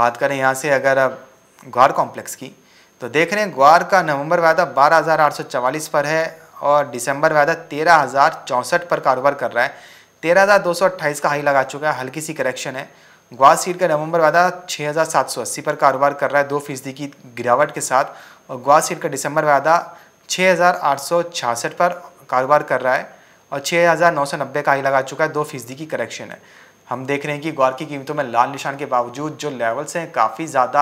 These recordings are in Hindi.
बात करें यहाँ से अगर अब ग्वार कॉम्प्लेक्स की तो देख रहे हैं ग्वार का नवंबर वायदा बारह पर है और दिसंबर वायदा तेरह पर कारोबार कर रहा है अट्ठाईस का हाई लगा चुका है हल्की सी करेक्शन है ग्वार सीट का नवंबर वायदा 6,780 पर कारोबार कर रहा है दो फीसदी की गिरावट के साथ और ग्वार सीट का दिसंबर वायदा 6,866 पर कारोबार कर रहा है और 6,990 का हाई लगा चुका है दो फीसदी की करेक्शन है हम देख रहे हैं कि ग्वार की कीमतों में लाल निशान के बावजूद जो लेवल्स हैं काफ़ी ज़्यादा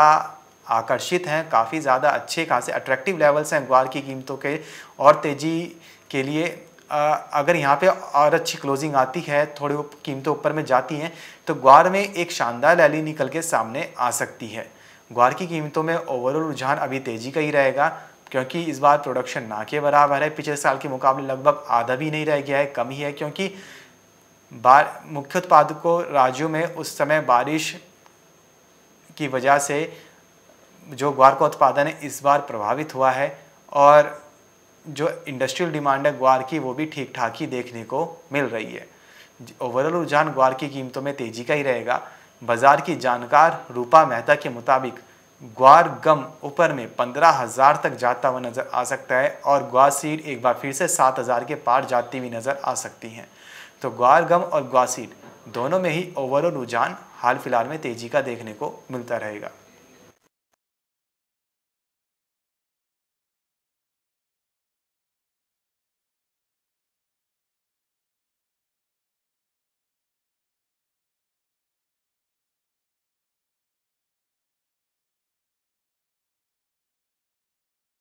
आकर्षित हैं काफ़ी ज़्यादा अच्छे खासे अट्रैक्टिव लेवल्स हैं ग्वार की कीमतों के और तेज़ी के लिए अगर यहाँ पे और अच्छी क्लोजिंग आती है थोड़ी कीमतों ऊपर में जाती हैं तो ग्वार में एक शानदार रैली निकल के सामने आ सकती है ग्वार की कीमतों में ओवरऑल रुझान अभी तेज़ी का ही रहेगा क्योंकि इस बार प्रोडक्शन ना के बराबर है पिछले साल के मुकाबले लगभग आधा भी नहीं रह गया है कम ही है क्योंकि मुख्य उत्पादकों राज्यों में उस समय बारिश की वजह से जो ग्वार का उत्पादन है इस बार प्रभावित हुआ है और जो इंडस्ट्रियल डिमांड है ग्वार की वो भी ठीक ठाक ही देखने को मिल रही है ओवरऑल रुझान ग्वार की कीमतों में तेजी का ही रहेगा बाजार की जानकार रूपा मेहता के मुताबिक ग्वार गम ऊपर में पंद्रह हज़ार तक जाता हुआ नज़र आ सकता है और ग्वासीड एक बार फिर से सात हज़ार के पार जाती हुई नज़र आ सकती हैं तो ग्वार गम और ग्वासीड दोनों में ही ओवरऑल रुझान हाल फिलहाल में तेज़ी का देखने को मिलता रहेगा